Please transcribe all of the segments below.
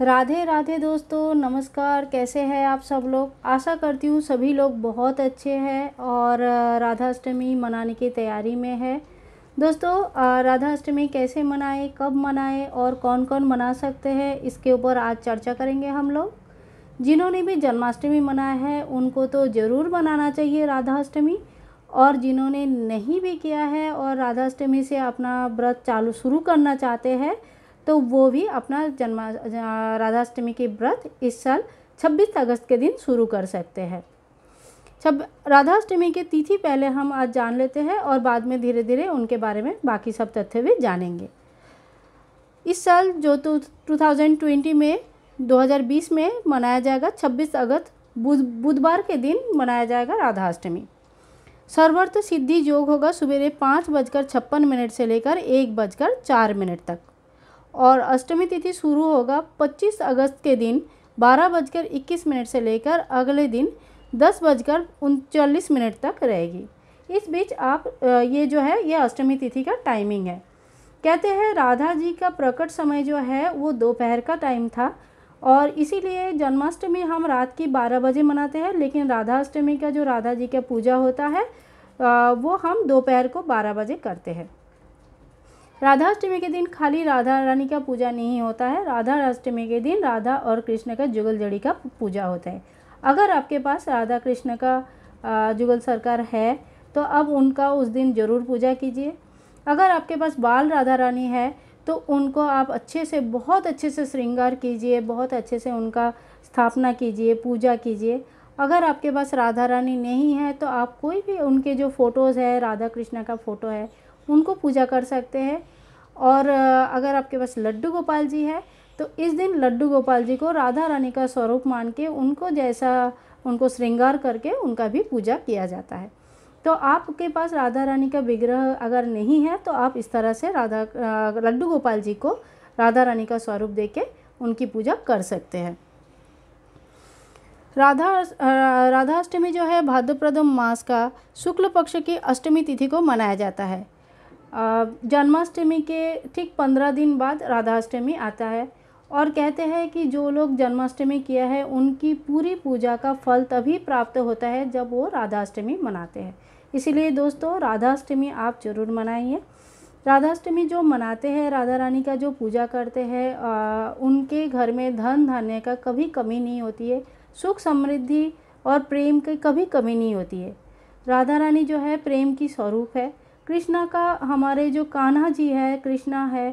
राधे राधे दोस्तों नमस्कार कैसे हैं आप सब लोग आशा करती हूँ सभी लोग बहुत अच्छे हैं और राधाअष्टमी मनाने की तैयारी में है दोस्तों राधाअष्टमी कैसे मनाए कब मनाए और कौन कौन मना सकते हैं इसके ऊपर आज चर्चा करेंगे हम लोग जिन्होंने भी जन्माष्टमी मनाया है उनको तो ज़रूर मनाना चाहिए राधाअष्टमी और जिन्होंने नहीं भी किया है और राधाअष्टमी से अपना व्रत चालू शुरू करना चाहते हैं तो वो भी अपना जन्मा राधाष्टमी के व्रत इस साल 26 अगस्त के दिन शुरू कर सकते हैं छब राधाष्टमी की तिथि पहले हम आज जान लेते हैं और बाद में धीरे धीरे उनके बारे में बाकी सब तथ्य भी जानेंगे इस साल जो तो 2020 में 2020 में मनाया जाएगा 26 अगस्त बुध बुधवार के दिन मनाया जाएगा राधाष्टमी सर्वार्थ सिद्धि योग होगा सुबह पाँच बजकर छप्पन मिनट से लेकर एक बजकर चार मिनट तक और अष्टमी तिथि शुरू होगा 25 अगस्त के दिन बारह बजकर इक्कीस मिनट से लेकर अगले दिन दस बजकर उनचालीस मिनट तक रहेगी इस बीच आप ये जो है ये अष्टमी तिथि का टाइमिंग है कहते हैं राधा जी का प्रकट समय जो है वो दोपहर का टाइम था और इसीलिए जन्माष्टमी हम रात की बारह बजे मनाते हैं लेकिन राधा अष्टमी का जो राधा जी का पूजा होता है वो हम दोपहर को बारह बजे करते हैं राधाष्टमी के दिन खाली राधा रानी का पूजा नहीं होता है राधा अष्टमी के दिन राधा और कृष्ण का जुगल जड़ी का पूजा होता है अगर आपके पास राधा कृष्ण का जुगल सरकार है तो अब उनका उस दिन ज़रूर पूजा कीजिए अगर आपके पास बाल राधा रानी है तो उनको आप अच्छे से बहुत अच्छे से श्रृंगार कीजिए बहुत अच्छे से उनका स्थापना कीजिए पूजा कीजिए अगर आपके पास राधा रानी नहीं है तो आप कोई भी उनके जो फ़ोटोज़ है राधा कृष्णा का फ़ोटो है उनको पूजा कर सकते हैं और अगर आपके पास लड्डू गोपाल जी है तो इस दिन लड्डू गोपाल जी को राधा रानी का स्वरूप मान के उनको जैसा उनको श्रृंगार करके उनका भी पूजा किया जाता है तो आपके पास राधा रानी का विग्रह अगर नहीं है तो आप इस तरह से राधा लड्डू गोपाल जी को राधा रानी का स्वरूप दे के उनकी पूजा कर सकते हैं राधा राधा अष्टमी जो है भाद्रप्रद मास का शुक्ल पक्ष की अष्टमी तिथि को मनाया जाता है जन्माष्टमी के ठीक पंद्रह दिन बाद राधा अष्टमी आता है और कहते हैं कि जो लोग जन्माष्टमी किया है उनकी पूरी पूजा का फल तभी प्राप्त होता है जब वो राधाष्टमी मनाते हैं इसीलिए दोस्तों राधाष्टमी आप जरूर मनाइए राधाष्टमी जो मनाते हैं राधा रानी का जो पूजा करते हैं उनके घर में धन धान्य का कभी कमी नहीं होती है सुख समृद्धि और प्रेम की कभी कमी नहीं होती है राधा रानी जो है प्रेम की स्वरूप है कृष्णा का हमारे जो कान्हा जी है कृष्णा है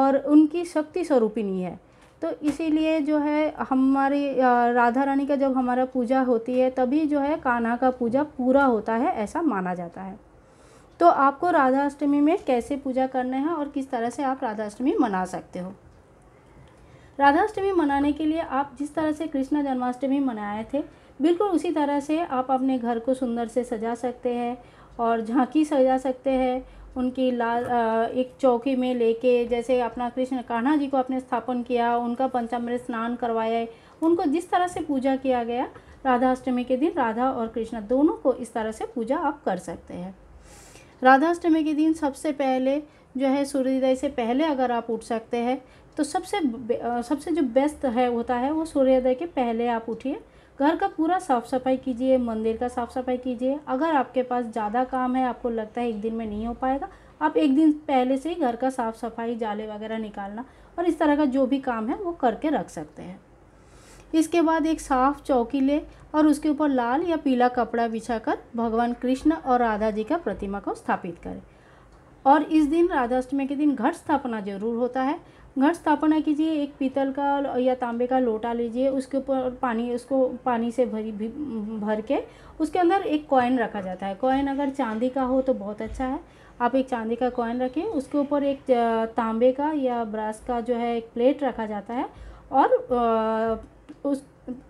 और उनकी शक्ति नहीं है तो इसीलिए जो है हमारी राधा रानी का जब हमारा पूजा होती है तभी जो है कान्हा का पूजा पूरा होता है ऐसा माना जाता है तो आपको राधा अष्टमी में कैसे पूजा करना है और किस तरह से आप राधा अष्टमी मना सकते हो राधाष्टमी मनाने के लिए आप जिस तरह से कृष्ण जन्माष्टमी मनाए थे बिल्कुल उसी तरह से आप अपने घर को सुंदर से सजा सकते हैं और झांकी सजा सकते हैं उनकी लाल एक चौकी में लेके जैसे अपना कृष्ण कान्हा जी को आपने स्थापन किया उनका पंचामृत स्नान करवाया उनको जिस तरह से पूजा किया गया राधाअष्टमी के दिन राधा और कृष्ण दोनों को इस तरह से पूजा आप कर सकते हैं राधाअष्टमी के दिन सबसे पहले जो है सूर्योदय से पहले अगर आप उठ सकते हैं तो सबसे सबसे जो बेस्ट है होता है वो सूर्योदय के पहले आप उठिए घर का पूरा साफ़ सफाई कीजिए मंदिर का साफ़ सफाई कीजिए अगर आपके पास ज़्यादा काम है आपको लगता है एक दिन में नहीं हो पाएगा आप एक दिन पहले से ही घर का साफ़ सफाई जाले वगैरह निकालना और इस तरह का जो भी काम है वो करके रख सकते हैं इसके बाद एक साफ चौकी ले और उसके ऊपर लाल या पीला कपड़ा बिछाकर भगवान कृष्ण और राधा जी का प्रतिमा को स्थापित करें और इस दिन राधाष्टमी के दिन घट स्थापना जरूर होता है घट स्थापना कीजिए एक पीतल का या तांबे का लोटा लीजिए उसके ऊपर पानी उसको पानी से भरी भर के उसके अंदर एक कॉइन रखा जाता है कॉइन अगर चांदी का हो तो बहुत अच्छा है आप एक चांदी का कॉइन रखें उसके ऊपर एक तांबे का या ब्रास का जो है एक प्लेट रखा जाता है और उस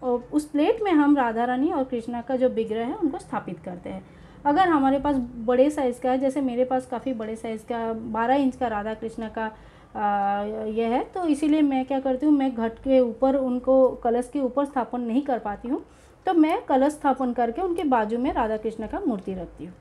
उस प्लेट में हम राधा रानी और कृष्णा का जो विग्रह है उनको स्थापित करते हैं अगर हमारे पास बड़े साइज़ का है जैसे मेरे पास काफ़ी बड़े साइज़ का बारह इंच का राधा कृष्णा का यह है तो इसीलिए मैं क्या करती हूँ मैं घट के ऊपर उनको कलश के ऊपर स्थापन नहीं कर पाती हूँ तो मैं कलश स्थापन करके उनके बाजू में राधा कृष्ण का मूर्ति रखती हूँ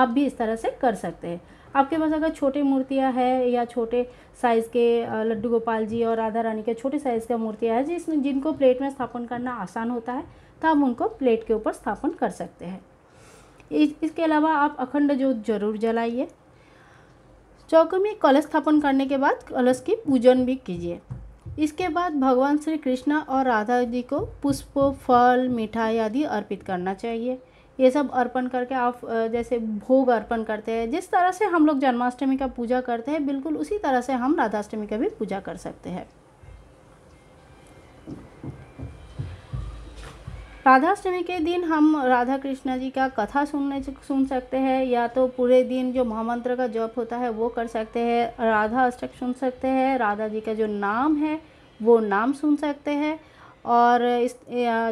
आप भी इस तरह से कर सकते हैं आपके पास अगर छोटे मूर्तियाँ हैं या छोटे साइज़ के लड्डू गोपाल जी और राधा रानी के छोटे साइज़ का मूर्तियाँ हैं जिस जिनको प्लेट में स्थापन करना आसान होता है तो आप उनको प्लेट के ऊपर स्थापन कर सकते हैं इस, इसके अलावा आप अखंड जोत जरूर जलाइए चौक में कलश स्थापन करने के बाद कलश की पूजन भी कीजिए इसके बाद भगवान श्री कृष्णा और राधा जी को पुष्प फल मिठाई आदि अर्पित करना चाहिए ये सब अर्पण करके आप जैसे भोग अर्पण करते हैं जिस तरह से हम लोग जन्माष्टमी का पूजा करते हैं बिल्कुल उसी तरह से हम राधाष्टमी का भी पूजा कर सकते हैं राधाष्टमी के दिन हम राधा कृष्ण जी का कथा सुनने सुन सकते हैं या तो पूरे दिन जो महामंत्र का जप होता है वो कर सकते हैं राधा अष्टक सुन सकते हैं राधा जी का जो नाम है वो नाम सुन सकते हैं और इस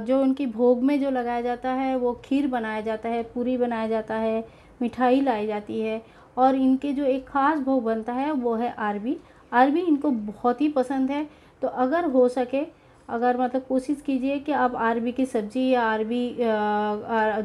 जो उनकी भोग में जो लगाया जाता है वो खीर बनाया जाता है पूरी बनाया जाता है मिठाई लाई जाती है और इनके जो एक ख़ास भोग बनता है वो है आरबी आरबी इनको बहुत ही पसंद है तो अगर हो सके अगर मतलब कोशिश कीजिए कि आप आरबी की सब्ज़ी या आरबी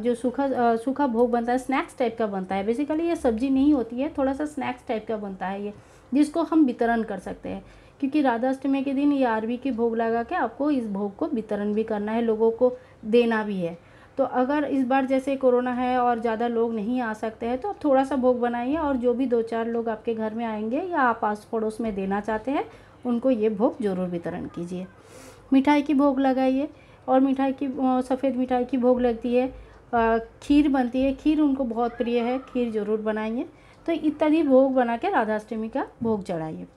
जो सूखा सूखा भोग बनता है स्नैक्स टाइप का बनता है बेसिकली ये सब्ज़ी नहीं होती है थोड़ा सा स्नैक्स टाइप का बनता है ये जिसको हम वितरण कर सकते हैं क्योंकि राधाअष्टमी के दिन ये आरबी की भोग लगा के आपको इस भोग को वितरण भी करना है लोगों को देना भी है तो अगर इस बार जैसे कोरोना है और ज़्यादा लोग नहीं आ सकते हैं तो आप थोड़ा सा भोग बनाइए और जो भी दो चार लोग आपके घर में आएंगे या आप आस पड़ोस में देना चाहते हैं उनको ये भोग ज़रूर वितरण कीजिए मिठाई की भोग लगाइए और मिठाई की सफ़ेद मिठाई की भोग लगती है खीर बनती है खीर उनको बहुत प्रिय है खीर ज़रूर बनाइए तो इत्यादि भोग बना के राधाष्टमी का भोग चढ़ाइए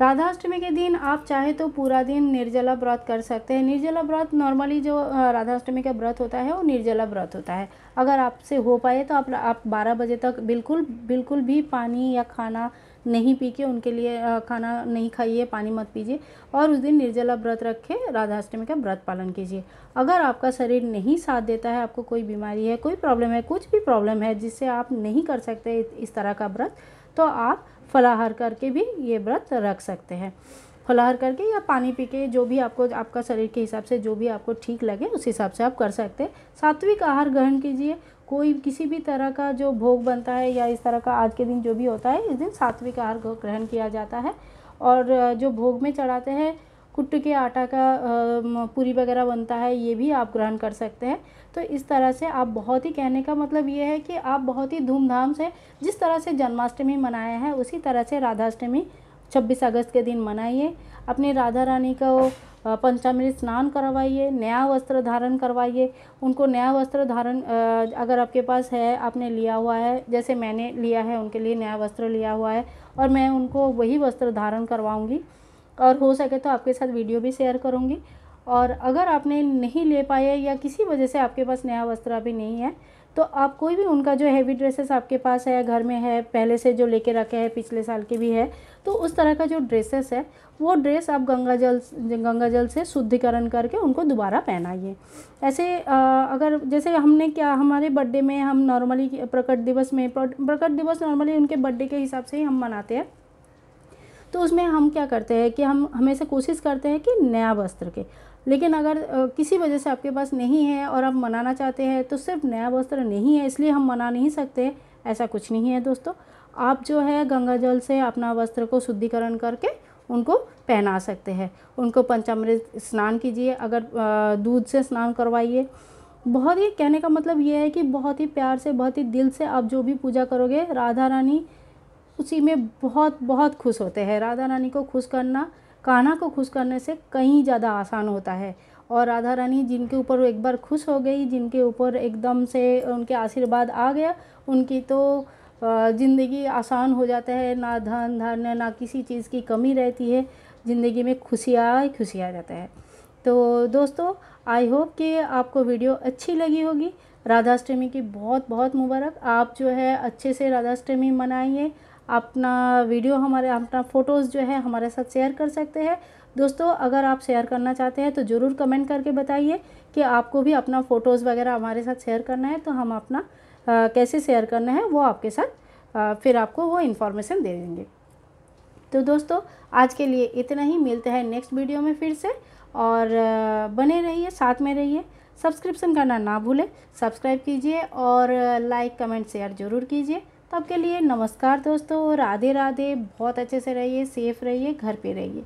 राधाष्टमी के दिन आप चाहे तो पूरा दिन निर्जला व्रत कर सकते हैं निर्जला व्रत नॉर्मली जो राधाष्टमी का व्रत होता है वो निर्जला व्रत होता है अगर आपसे हो पाए तो आप आप 12 बजे तक बिल्कुल बिल्कुल भी पानी या खाना नहीं पी के उनके लिए खाना नहीं खाइए पानी मत पीजिए और उस दिन निर्जला व्रत रखे राधाष्टमी का व्रत पालन कीजिए अगर आपका शरीर नहीं साथ देता है आपको कोई बीमारी है कोई प्रॉब्लम है कुछ भी प्रॉब्लम है जिससे आप नहीं कर सकते इस तरह का व्रत तो आप फलाहार करके भी ये व्रत रख सकते हैं फलाहार करके या पानी पी के जो भी आपको आपका शरीर के हिसाब से जो भी आपको ठीक लगे उस हिसाब से आप कर सकते हैं सात्विक आहार ग्रहण कीजिए कोई किसी भी तरह का जो भोग बनता है या इस तरह का आज के दिन जो भी होता है इस दिन सात्विक आहार ग्रहण किया जाता है और जो भोग में चढ़ाते हैं कुट्ट के आटा का पूरी वगैरह बनता है ये भी आप ग्रहण कर सकते हैं तो इस तरह से आप बहुत ही कहने का मतलब ये है कि आप बहुत ही धूमधाम से जिस तरह से जन्माष्टमी मनाए हैं उसी तरह से राधाष्टमी छब्बीस अगस्त के दिन मनाइए अपने राधा रानी को पंचामृत स्नान करवाइए नया वस्त्र धारण करवाइए उनको नया वस्त्र धारण अगर आपके पास है आपने लिया हुआ है जैसे मैंने लिया है उनके लिए नया वस्त्र लिया हुआ है और मैं उनको वही वस्त्र धारण करवाऊँगी और हो सके तो आपके साथ वीडियो भी शेयर करूँगी और अगर आपने नहीं ले पाए या किसी वजह से आपके पास नया वस्त्र अभी नहीं है तो आप कोई भी उनका जो हैवी ड्रेसेस आपके पास है घर में है पहले से जो लेके रखे हैं पिछले साल के भी है तो उस तरह का जो ड्रेसेस है वो ड्रेस आप गंगा जल गंगा जल से शुद्धिकरण करके उनको दोबारा पहनाइए ऐसे आ, अगर जैसे हमने क्या हमारे बर्थडे में हम नॉर्मली प्रकट दिवस में प्रकट दिवस नॉर्मली उनके बर्थडे के हिसाब से ही हम मनाते हैं तो उसमें हम क्या करते हैं कि हम हमेशा कोशिश करते हैं कि नया वस्त्र के लेकिन अगर किसी वजह से आपके पास नहीं है और आप मनाना चाहते हैं तो सिर्फ नया वस्त्र नहीं है इसलिए हम मना नहीं सकते ऐसा कुछ नहीं है दोस्तों आप जो है गंगा जल से अपना वस्त्र को शुद्धिकरण करके उनको पहना सकते हैं उनको पंचामृत स्नान कीजिए अगर दूध से स्नान करवाइए बहुत ही कहने का मतलब ये है कि बहुत ही प्यार से बहुत ही दिल से आप जो भी पूजा करोगे राधा रानी उसी में बहुत बहुत खुश होते हैं राधा रानी को खुश करना कान्हा को खुश करने से कहीं ज़्यादा आसान होता है और राधा रानी जिनके ऊपर वो एक बार खुश हो गई जिनके ऊपर एकदम से उनके आशीर्वाद आ गया उनकी तो ज़िंदगी आसान हो जाता है ना धन धन्य ना किसी चीज़ की कमी रहती है ज़िंदगी में खुशियाँ ही खुशियाँ जाता है तो दोस्तों आई होप कि आपको वीडियो अच्छी लगी होगी राधाष्टमी की बहुत बहुत मुबारक आप जो है अच्छे से राधाष्टमी मनाइए अपना वीडियो हमारे अपना फ़ोटोज़ जो है हमारे साथ शेयर कर सकते हैं दोस्तों अगर आप शेयर करना चाहते हैं तो ज़रूर कमेंट करके बताइए कि आपको भी अपना फ़ोटोज़ वगैरह हमारे साथ शेयर करना है तो हम अपना आ, कैसे शेयर करना है वो आपके साथ आ, फिर आपको वो इन्फॉर्मेशन दे देंगे तो दोस्तों आज के लिए इतना ही मिलते हैं नेक्स्ट वीडियो में फिर से और बने रहिए साथ में रहिए सब्सक्रिप्शन करना ना भूलें सब्सक्राइब कीजिए और लाइक कमेंट शेयर ज़रूर कीजिए सबके लिए नमस्कार दोस्तों राधे राधे बहुत अच्छे से रहिए सेफ रहिए घर पे रहिए